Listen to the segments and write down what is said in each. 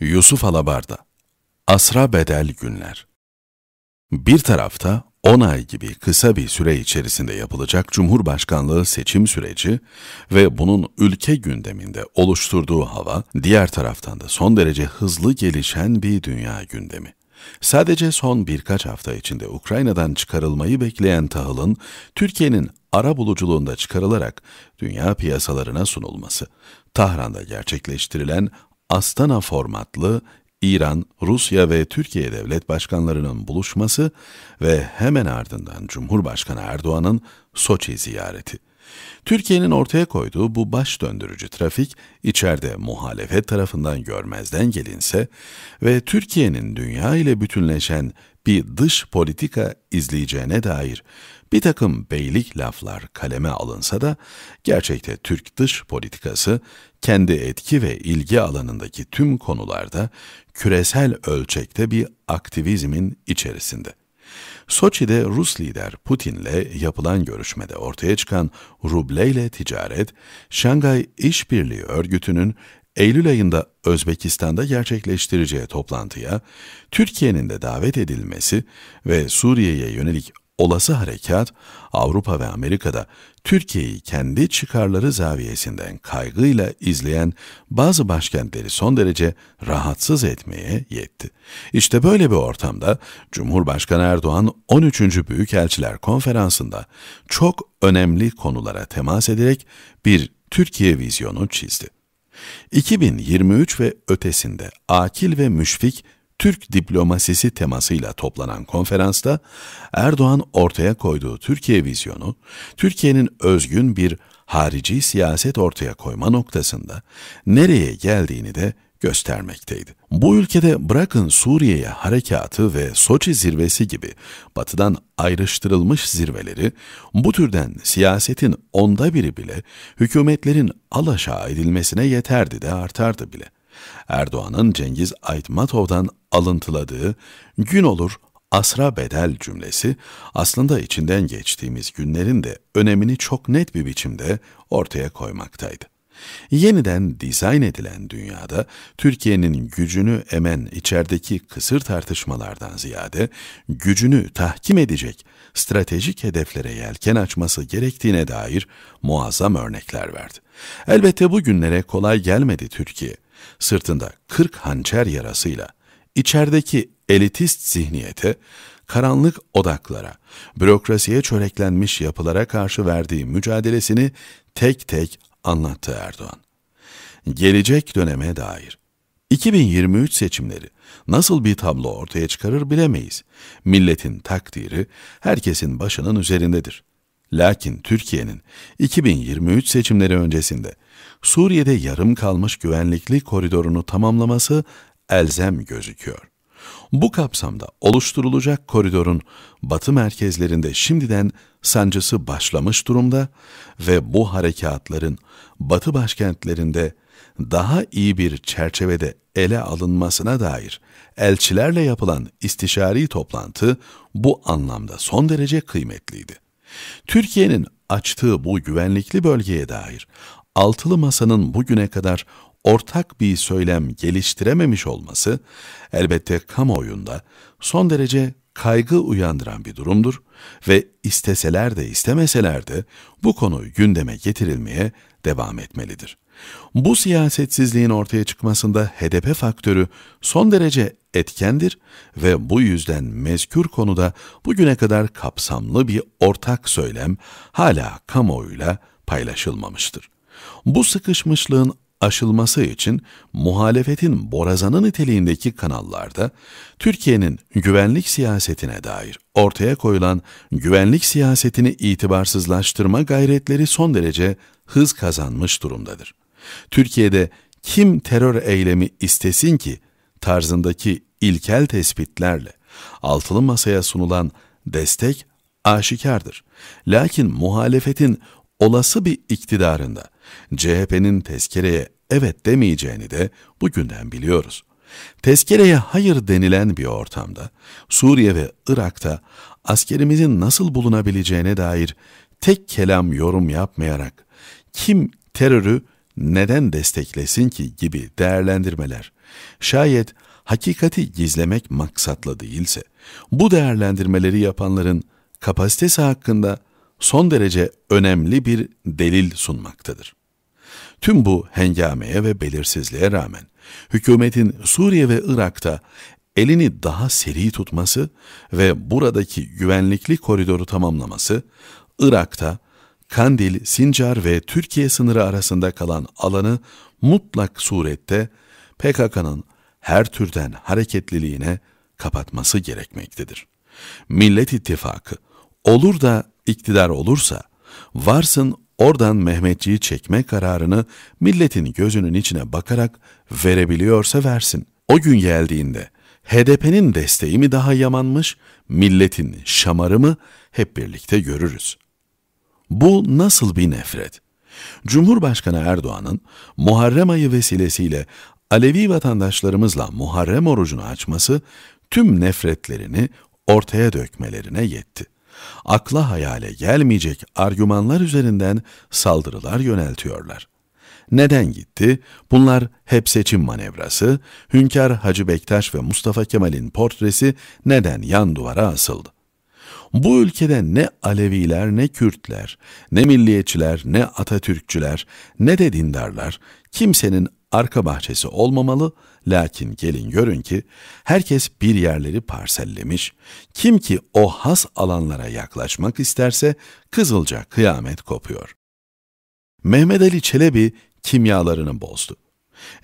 Yusuf Alabarda Asra Bedel Günler Bir tarafta 10 ay gibi kısa bir süre içerisinde yapılacak Cumhurbaşkanlığı seçim süreci ve bunun ülke gündeminde oluşturduğu hava, diğer taraftan da son derece hızlı gelişen bir dünya gündemi. Sadece son birkaç hafta içinde Ukrayna'dan çıkarılmayı bekleyen tahılın Türkiye'nin ara buluculuğunda çıkarılarak dünya piyasalarına sunulması, Tahran'da gerçekleştirilen Astana formatlı İran, Rusya ve Türkiye devlet başkanlarının buluşması ve hemen ardından Cumhurbaşkanı Erdoğan'ın Soçi ziyareti. Türkiye'nin ortaya koyduğu bu baş döndürücü trafik içeride muhalefet tarafından görmezden gelinse ve Türkiye'nin dünya ile bütünleşen bir dış politika izleyeceğine dair bir takım beylik laflar kaleme alınsa da gerçekte Türk dış politikası kendi etki ve ilgi alanındaki tüm konularda küresel ölçekte bir aktivizmin içerisinde. Soçi'de Rus lider Putin'le yapılan görüşmede ortaya çıkan rubleyle ticaret, Şangay İşbirliği Örgütü'nün Eylül ayında Özbekistan'da gerçekleştireceği toplantıya Türkiye'nin de davet edilmesi ve Suriye'ye yönelik olası harekat Avrupa ve Amerika'da Türkiye'yi kendi çıkarları zaviyesinden kaygıyla izleyen bazı başkentleri son derece rahatsız etmeye yetti. İşte böyle bir ortamda Cumhurbaşkanı Erdoğan 13. Büyükelçiler Konferansı'nda çok önemli konulara temas ederek bir Türkiye vizyonu çizdi. 2023 ve ötesinde akil ve müşfik Türk diplomasisi temasıyla toplanan konferansta Erdoğan ortaya koyduğu Türkiye vizyonu, Türkiye'nin özgün bir harici siyaset ortaya koyma noktasında nereye geldiğini de göstermekteydi. Bu ülkede bırakın Suriye'ye harekatı ve Soçi zirvesi gibi batıdan ayrıştırılmış zirveleri, bu türden siyasetin onda biri bile hükümetlerin alaşağı edilmesine yeterdi de artardı bile. Erdoğan'ın Cengiz Aytmatov'dan alıntıladığı gün olur asra bedel cümlesi aslında içinden geçtiğimiz günlerin de önemini çok net bir biçimde ortaya koymaktaydı. Yeniden dizayn edilen dünyada Türkiye'nin gücünü emen içerideki kısır tartışmalardan ziyade gücünü tahkim edecek stratejik hedeflere yelken açması gerektiğine dair muazzam örnekler verdi. Elbette bu günlere kolay gelmedi Türkiye. Sırtında 40 hançer yarasıyla içerideki elitist zihniyete, karanlık odaklara, bürokrasiye çöreklenmiş yapılara karşı verdiği mücadelesini tek tek anlattı Erdoğan. Gelecek döneme dair 2023 seçimleri nasıl bir tablo ortaya çıkarır bilemeyiz. Milletin takdiri herkesin başının üzerindedir. Lakin Türkiye'nin 2023 seçimleri öncesinde Suriye'de yarım kalmış güvenlikli koridorunu tamamlaması elzem gözüküyor. Bu kapsamda oluşturulacak koridorun batı merkezlerinde şimdiden sancısı başlamış durumda ve bu harekatların batı başkentlerinde daha iyi bir çerçevede ele alınmasına dair elçilerle yapılan istişari toplantı bu anlamda son derece kıymetliydi. Türkiye'nin açtığı bu güvenlikli bölgeye dair altılı masanın bugüne kadar ortak bir söylem geliştirememiş olması elbette kamuoyunda son derece kaygı uyandıran bir durumdur ve isteseler de istemeseler de bu konu gündeme getirilmeye devam etmelidir. Bu siyasetsizliğin ortaya çıkmasında HDP faktörü son derece etkendir ve bu yüzden mezkür konuda bugüne kadar kapsamlı bir ortak söylem hala kamuoyuyla paylaşılmamıştır. Bu sıkışmışlığın aşılması için muhalefetin borazanı niteliğindeki kanallarda Türkiye'nin güvenlik siyasetine dair ortaya koyulan güvenlik siyasetini itibarsızlaştırma gayretleri son derece hız kazanmış durumdadır. Türkiye'de kim terör eylemi istesin ki tarzındaki ilkel tespitlerle altılı masaya sunulan destek aşikardır. Lakin muhalefetin olası bir iktidarında CHP'nin tezkereye evet demeyeceğini de bugünden biliyoruz. Tezkereye hayır denilen bir ortamda Suriye ve Irak'ta askerimizin nasıl bulunabileceğine dair tek kelam yorum yapmayarak kim terörü neden desteklesin ki gibi değerlendirmeler şayet hakikati gizlemek maksatla değilse bu değerlendirmeleri yapanların kapasitesi hakkında son derece önemli bir delil sunmaktadır. Tüm bu hengameye ve belirsizliğe rağmen hükümetin Suriye ve Irak'ta elini daha seri tutması ve buradaki güvenlikli koridoru tamamlaması, Irak'ta Kandil, Sincar ve Türkiye sınırı arasında kalan alanı mutlak surette PKK'nın her türden hareketliliğine kapatması gerekmektedir. Millet İttifakı Olur da iktidar olursa, varsın oradan Mehmetçiği çekme kararını milletin gözünün içine bakarak verebiliyorsa versin. O gün geldiğinde HDP'nin desteği mi daha yamanmış, milletin şamarı mı hep birlikte görürüz. Bu nasıl bir nefret? Cumhurbaşkanı Erdoğan'ın Muharrem ayı vesilesiyle Alevi vatandaşlarımızla Muharrem orucunu açması tüm nefretlerini ortaya dökmelerine yetti akla hayale gelmeyecek argümanlar üzerinden saldırılar yöneltiyorlar. Neden gitti? Bunlar hep seçim manevrası, Hünkar Hacı Bektaş ve Mustafa Kemal'in portresi neden yan duvara asıldı? Bu ülkede ne Aleviler, ne Kürtler, ne milliyetçiler, ne Atatürkçüler, ne de dindarlar kimsenin arka bahçesi olmamalı, Lakin gelin görün ki herkes bir yerleri parsellemiş. Kim ki o has alanlara yaklaşmak isterse kızılca kıyamet kopuyor. Mehmet Ali Çelebi kimyalarını bozdu.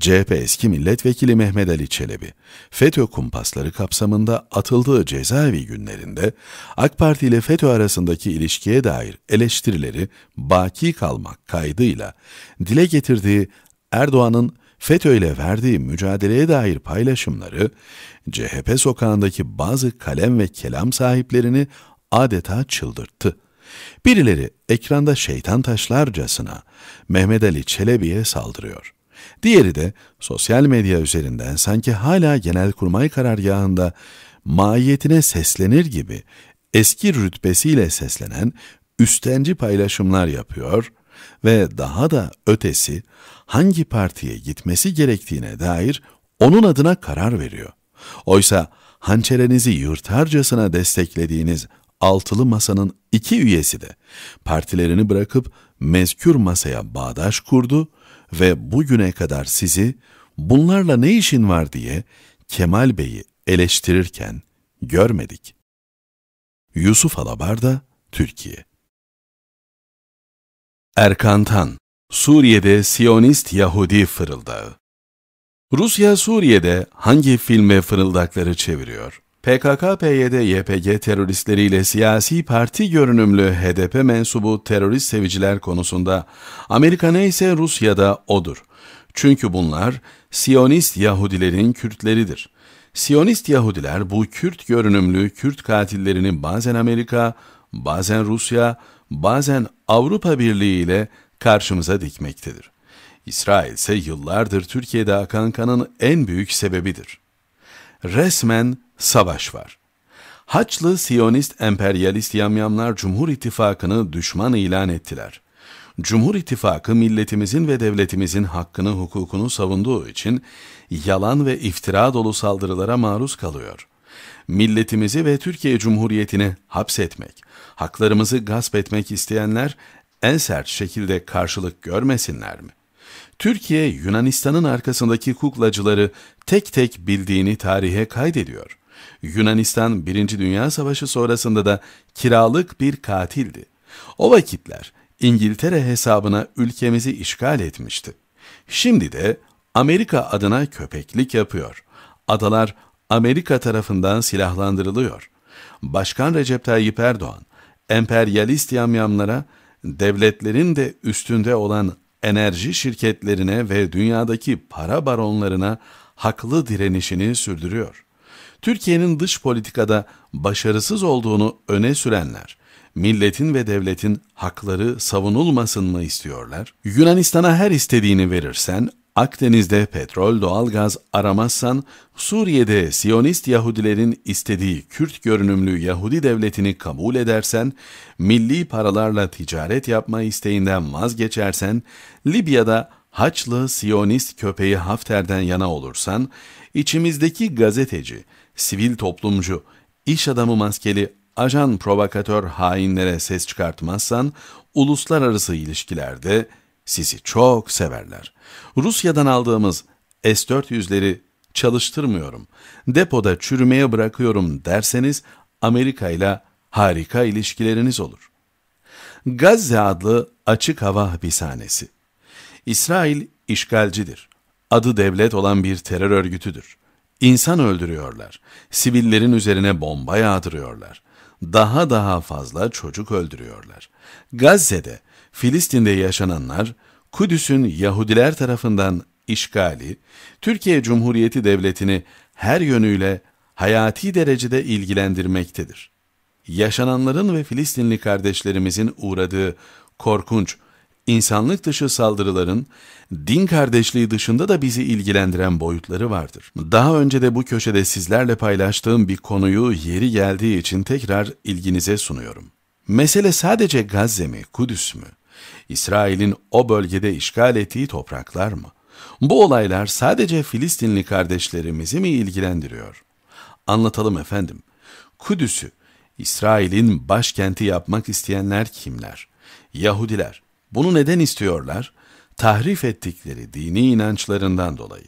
CHP eski milletvekili Mehmet Ali Çelebi, FETÖ kumpasları kapsamında atıldığı cezaevi günlerinde AK Parti ile FETÖ arasındaki ilişkiye dair eleştirileri baki kalmak kaydıyla dile getirdiği Erdoğan'ın FETÖ ile verdiği mücadeleye dair paylaşımları, CHP sokağındaki bazı kalem ve kelam sahiplerini adeta çıldırttı. Birileri ekranda şeytan taşlarcasına Mehmet Ali Çelebi'ye saldırıyor. Diğeri de sosyal medya üzerinden sanki hala genelkurmay karargahında mahiyetine seslenir gibi eski rütbesiyle seslenen üstenci paylaşımlar yapıyor, ve daha da ötesi hangi partiye gitmesi gerektiğine dair onun adına karar veriyor. Oysa hançerenizi yırtarcasına desteklediğiniz altılı masanın iki üyesi de partilerini bırakıp mezkür masaya bağdaş kurdu ve bugüne kadar sizi bunlarla ne işin var diye Kemal Bey'i eleştirirken görmedik. Yusuf Alabar da Türkiye Erkantan, Suriye'de Siyonist Yahudi Fırıldağı Rusya Suriye'de hangi film ve fırıldakları çeviriyor? PKK-PYD-YPG teröristleriyle siyasi parti görünümlü HDP mensubu terörist seviciler konusunda Amerika neyse Rusya'da odur. Çünkü bunlar Siyonist Yahudilerin Kürtleridir. Siyonist Yahudiler bu Kürt görünümlü Kürt katillerini bazen Amerika, bazen Rusya, bazen Avrupa Birliği ile karşımıza dikmektedir. İsrail ise yıllardır Türkiye'de akan kanın en büyük sebebidir. Resmen savaş var. Haçlı Siyonist emperyalist yamyamlar Cumhur İttifakı'nı düşman ilan ettiler. Cumhur İttifakı milletimizin ve devletimizin hakkını hukukunu savunduğu için yalan ve iftira dolu saldırılara maruz kalıyor. Milletimizi ve Türkiye Cumhuriyeti'ni hapsetmek, haklarımızı gasp etmek isteyenler en sert şekilde karşılık görmesinler mi? Türkiye, Yunanistan'ın arkasındaki kuklacıları tek tek bildiğini tarihe kaydediyor. Yunanistan, Birinci Dünya Savaşı sonrasında da kiralık bir katildi. O vakitler İngiltere hesabına ülkemizi işgal etmişti. Şimdi de Amerika adına köpeklik yapıyor. Adalar Amerika tarafından silahlandırılıyor. Başkan Recep Tayyip Erdoğan, emperyalist yamyamlara, devletlerin de üstünde olan enerji şirketlerine ve dünyadaki para baronlarına haklı direnişini sürdürüyor. Türkiye'nin dış politikada başarısız olduğunu öne sürenler, milletin ve devletin hakları savunulmasın mı istiyorlar? Yunanistan'a her istediğini verirsen, Akdeniz'de petrol, doğalgaz aramazsan, Suriye'de Siyonist Yahudilerin istediği Kürt görünümlü Yahudi devletini kabul edersen, milli paralarla ticaret yapma isteğinden vazgeçersen, Libya'da Haçlı Siyonist köpeği Hafter'den yana olursan, içimizdeki gazeteci, sivil toplumcu, iş adamı maskeli ajan provokatör hainlere ses çıkartmazsan uluslararası ilişkilerde sizi çok severler. Rusya'dan aldığımız S-400'leri çalıştırmıyorum, depoda çürümeye bırakıyorum derseniz Amerika ile harika ilişkileriniz olur. Gazze adlı açık hava hapishanesi. İsrail işgalcidir. Adı devlet olan bir terör örgütüdür. İnsan öldürüyorlar. Sivillerin üzerine bomba yağdırıyorlar daha daha fazla çocuk öldürüyorlar. Gazze'de, Filistin'de yaşananlar, Kudüs'ün Yahudiler tarafından işgali, Türkiye Cumhuriyeti Devleti'ni her yönüyle hayati derecede ilgilendirmektedir. Yaşananların ve Filistinli kardeşlerimizin uğradığı korkunç, insanlık dışı saldırıların din kardeşliği dışında da bizi ilgilendiren boyutları vardır. Daha önce de bu köşede sizlerle paylaştığım bir konuyu yeri geldiği için tekrar ilginize sunuyorum. Mesele sadece Gazze mi, Kudüs mü? İsrail'in o bölgede işgal ettiği topraklar mı? Bu olaylar sadece Filistinli kardeşlerimizi mi ilgilendiriyor? Anlatalım efendim. Kudüs'ü İsrail'in başkenti yapmak isteyenler kimler? Yahudiler, bunu neden istiyorlar? Tahrif ettikleri dini inançlarından dolayı.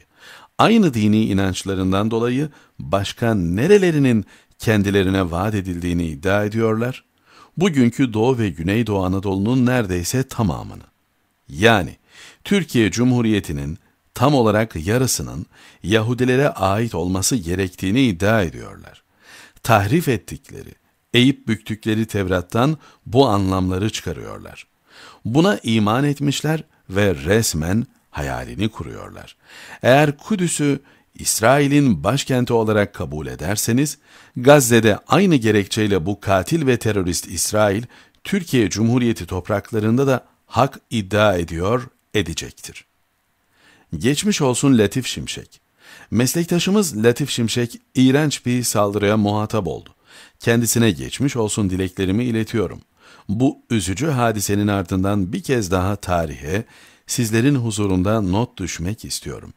Aynı dini inançlarından dolayı başka nerelerinin kendilerine vaat edildiğini iddia ediyorlar? Bugünkü Doğu ve Güneydoğu Anadolu'nun neredeyse tamamını. Yani Türkiye Cumhuriyeti'nin tam olarak yarısının Yahudilere ait olması gerektiğini iddia ediyorlar. Tahrif ettikleri, eğip büktükleri Tevrat'tan bu anlamları çıkarıyorlar. Buna iman etmişler ve resmen hayalini kuruyorlar. Eğer Kudüs'ü İsrail'in başkenti olarak kabul ederseniz, Gazze'de aynı gerekçeyle bu katil ve terörist İsrail, Türkiye Cumhuriyeti topraklarında da hak iddia ediyor, edecektir. Geçmiş olsun Latif Şimşek. Meslektaşımız Latif Şimşek iğrenç bir saldırıya muhatap oldu. Kendisine geçmiş olsun dileklerimi iletiyorum. Bu üzücü hadisenin ardından bir kez daha tarihe, sizlerin huzurunda not düşmek istiyorum.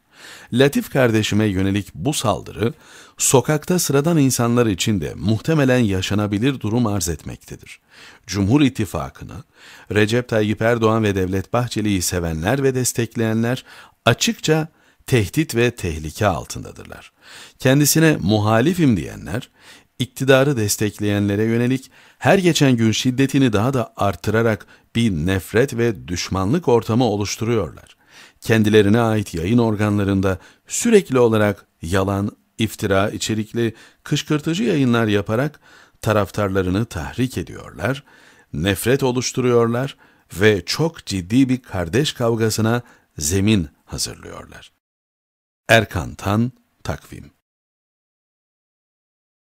Latif kardeşime yönelik bu saldırı, sokakta sıradan insanlar için de muhtemelen yaşanabilir durum arz etmektedir. Cumhur İttifakı'nı, Recep Tayyip Erdoğan ve Devlet Bahçeli'yi sevenler ve destekleyenler açıkça tehdit ve tehlike altındadırlar. Kendisine muhalifim diyenler, iktidarı destekleyenlere yönelik her geçen gün şiddetini daha da artırarak bir nefret ve düşmanlık ortamı oluşturuyorlar. Kendilerine ait yayın organlarında sürekli olarak yalan, iftira içerikli kışkırtıcı yayınlar yaparak taraftarlarını tahrik ediyorlar, nefret oluşturuyorlar ve çok ciddi bir kardeş kavgasına zemin hazırlıyorlar. Erkan Tan Takvim